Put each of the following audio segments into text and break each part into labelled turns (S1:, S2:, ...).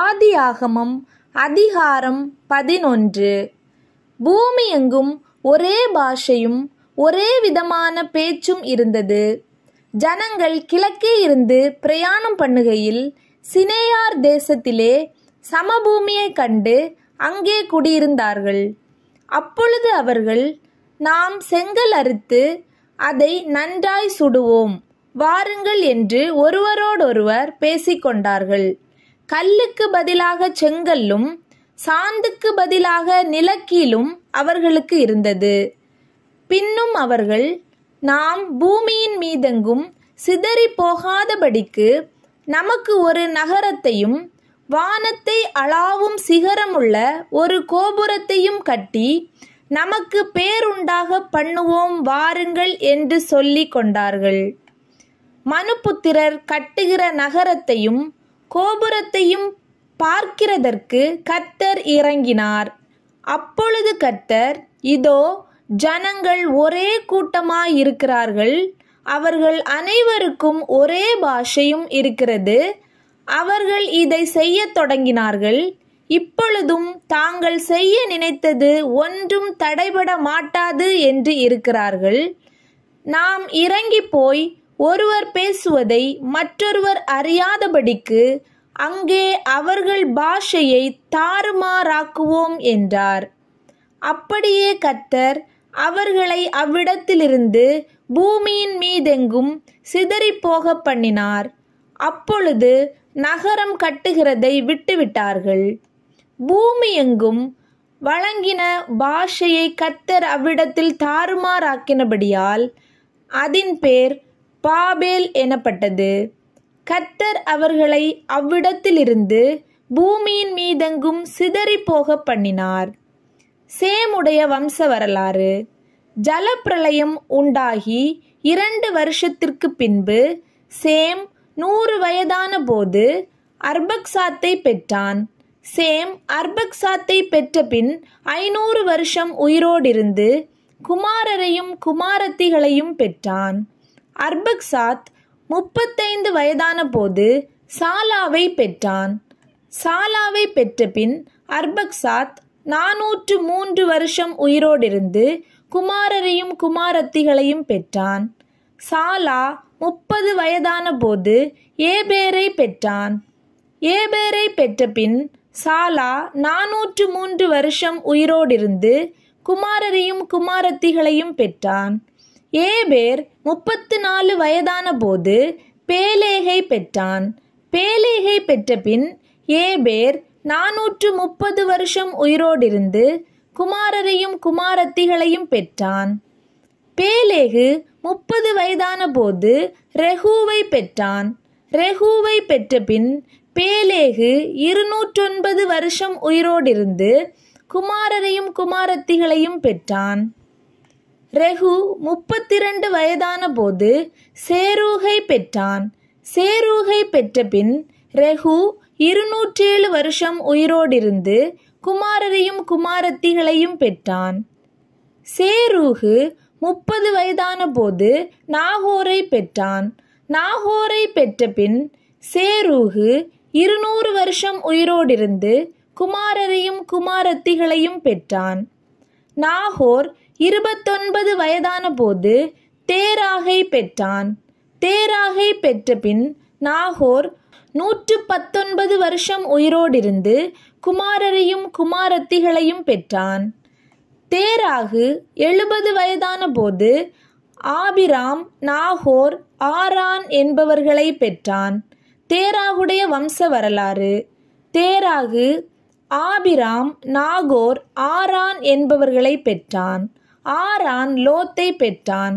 S1: ஆதியாகமம் அதிகாரம் பதினொன்று பூமி எங்கும் ஒரே பாஷையும் ஒரே விதமான பேச்சும் இருந்தது ஜனங்கள் கிழக்கே இருந்து பிரயாணம் பண்ணுகையில் சினேயார் தேசத்திலே சமபூமியை கண்டு அங்கே குடியிருந்தார்கள் அப்பொழுது அவர்கள் நாம் செங்கல் அறுத்து அதை நன்றாய் சுடுவோம் வாருங்கள் என்று ஒருவரோடொருவர் பேசிக்கொண்டார்கள் கல்லுக்கு பதிலாக செங்கல்லும் சாந்துக்கு பதிலாக நிலக்கீலும் அவர்களுக்கு இருந்தது பின்னும் அவர்கள் நாம் பூமியின் மீதெங்கும் சிதறி போகாதபடிக்கு நமக்கு ஒரு நகரத்தையும் வானத்தை அளாவும் சிகரமுள்ள ஒரு கோபுரத்தையும் கட்டி நமக்கு பேருண்டாக பண்ணுவோம் வாருங்கள் என்று சொல்லி கொண்டார்கள் மனுபுத்திரர் கட்டுகிற நகரத்தையும் கோபுரத்தையும் பார்க்கிறதற்கு கத்தர் இறங்கினார் அப்பொழுது கத்தர் இதோ ஜனங்கள் ஒரே கூட்டமாயிருக்கிறார்கள் அவர்கள் அனைவருக்கும் ஒரே பாஷையும் இருக்கிறது அவர்கள் இதை செய்ய தொடங்கினார்கள் இப்பொழுதும் தாங்கள் செய்ய நினைத்தது ஒன்றும் தடைபட மாட்டாது என்று இருக்கிறார்கள் நாம் இறங்கி போய் ஒருவர் பேசுவதை மற்றொருவர் அறியாதபடிக்கு அங்கே அவர்கள் பாஷையை தாறுமாறாக்குவோம் என்றார் அப்படியே கத்தர் அவர்களை அவ்விடத்திலிருந்து பூமியின் மீதெங்கும் சிதறிப்போக பண்ணினார் அப்பொழுது நகரம் கட்டுகிறதை விட்டுவிட்டார்கள் பூமி எங்கும் வழங்கின பாஷையை கத்தர் அவ்விடத்தில் தாறுமாறாக்கினபடியால் அதின் பேர் பாபேல் எனப்பட்டது கத்தர் அவர்களை அவ்விடத்திலிருந்து பூமியின் மீதெங்கும் சிதறி போக பண்ணினார் சேமுடைய வம்ச வரலாறு ஜலப்பிரளயம் உண்டாகி இரண்டு வருஷத்திற்கு பின்பு சேம் நூறு வயதான போது அர்பக்சாத்தை பெற்றான் சேம் அர்பக்சாத்தை பெற்ற பின் ஐநூறு வருஷம் உயிரோடிருந்து குமாரரையும் குமாரத்திகளையும் பெற்றான் அர்பக்சாத் முப்பத்தைந்து வயதான போது சாலாவை பெற்றான் சாலாவை பின் அர்பக்சாத் நானூற்று மூன்று வருஷம் உயிரோடிருந்து குமாரரையும் குமாரத்திகளையும் பெற்றான் சாலா முப்பது வயதான போது ஏபேரை பெற்றான் ஏபேரை பின் சாலா நானூற்று மூன்று வருஷம் உயிரோடிருந்து குமாரரையும் குமாரத்திகளையும் பெற்றான் ஏபேர் முப்பத்து நாலு வயதான போது பேலேகை பெற்றான் பேலேகை பெற்ற பின் ஏபேர் நாநூற்று முப்பது வருஷம் உயிரோடிருந்து குமாரரையும் குமாரத்திகளையும் பெற்றான் பேலேகு முப்பது வயதான போது ரெஹூவை பெற்றான் ரெஹூவை பின் பேலேகு இருநூற்றொன்பது வருஷம் உயிரோடிருந்து குமாரரையும் குமாரத்திகளையும் பெற்றான் ரெகு முப்பத்திரண்டு வயதான போது சேரூகை பெற்றான் சேரூகை பெற்ற பின் ரெகு இருநூற்றேழு வருஷம் உயிரோடிருந்து குமாரரையும் குமாரத்திகளையும் பெற்றான் சேரூகு முப்பது வயதான போது நாகோரை பெற்றான் நாகோரை பெற்ற பின் சேரூகு இருநூறு வருஷம் உயிரோடிருந்து குமாரரையும் குமாரத்திகளையும் பெற்றான் நாகோர் இருபத்தொன்பது வயதான போது தேராகை பெற்றான் தேராகை பெற்ற பின் நாகோர் நூற்று பத்தொன்பது வருஷம் உயிரோடிருந்து குமாரரையும் குமாரத்திகளையும் பெற்றான் தேராகு எழுபது வயதான போது ஆபிராம் நாகோர் ஆரான் என்பவர்களை பெற்றான் தேராகுடைய வம்ச வரலாறு தேராகு ஆபிராம் நாகோர் ஆரான் என்பவர்களை பெற்றான் ஆரான் லோத்தை பெற்றான்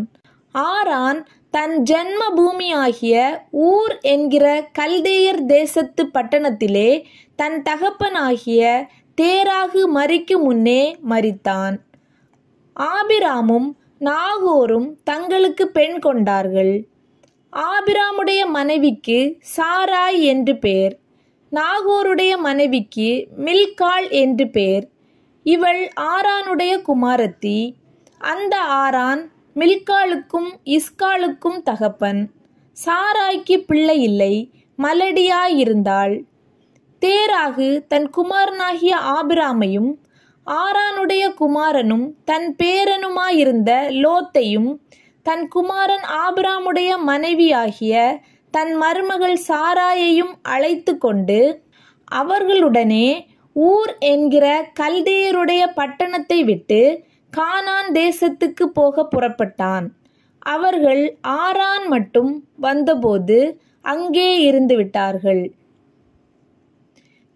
S1: ஆரான் தன் ஜென்ம பூமியாகிய ஊர் என்கிற கல்தேயர் தேசத்து பட்டணத்திலே தன் தகப்பனாகிய தேராகு மறிக்கு முன்னே மறித்தான் ஆபிராமும் நாகோரும் தங்களுக்கு பெண் கொண்டார்கள் ஆபிராமுடைய மனைவிக்கு சாராய் என்று பெயர் நாகோருடைய மனைவிக்கு மில்காள் என்று பெயர் இவள் ஆரானுடைய குமாரத்தி அந்த ஆரான் மில்காலுக்கும் இஸ்காலுக்கும் தகப்பன் சாராய்க்கு பிள்ளை இல்லை மலடியாயிருந்தாள் தேராகு தன் குமாரனாகிய ஆபிராமையும் ஆரானுடைய குமாரனும் தன் பேரனுமாயிருந்த லோத்தையும் தன் குமாரன் ஆபிராமுடைய மனைவியாகிய தன் மருமகள் சாராயையும் அழைத்து கொண்டு அவர்களுடனே ஊர் என்கிற கல்தேயருடைய பட்டணத்தை விட்டு கானான் தேசத்துக்கு போக புறப்பட்டான் அவர்கள் ஆரான் மட்டும் வந்தபோது அங்கே இருந்து விட்டார்கள்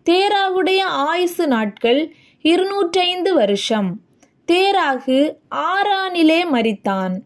S1: தேராகுடைய ஆயுசு நாட்கள் இருநூற்றைந்து வருஷம் தேராகு ஆரானிலே மறித்தான்